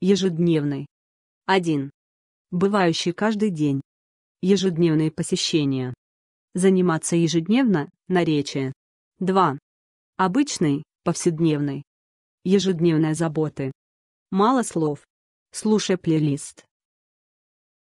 Ежедневный. 1. Бывающий каждый день. Ежедневные посещения. Заниматься ежедневно, наречие. 2. Обычный, повседневный. Ежедневные заботы. Мало слов. Слушай плейлист.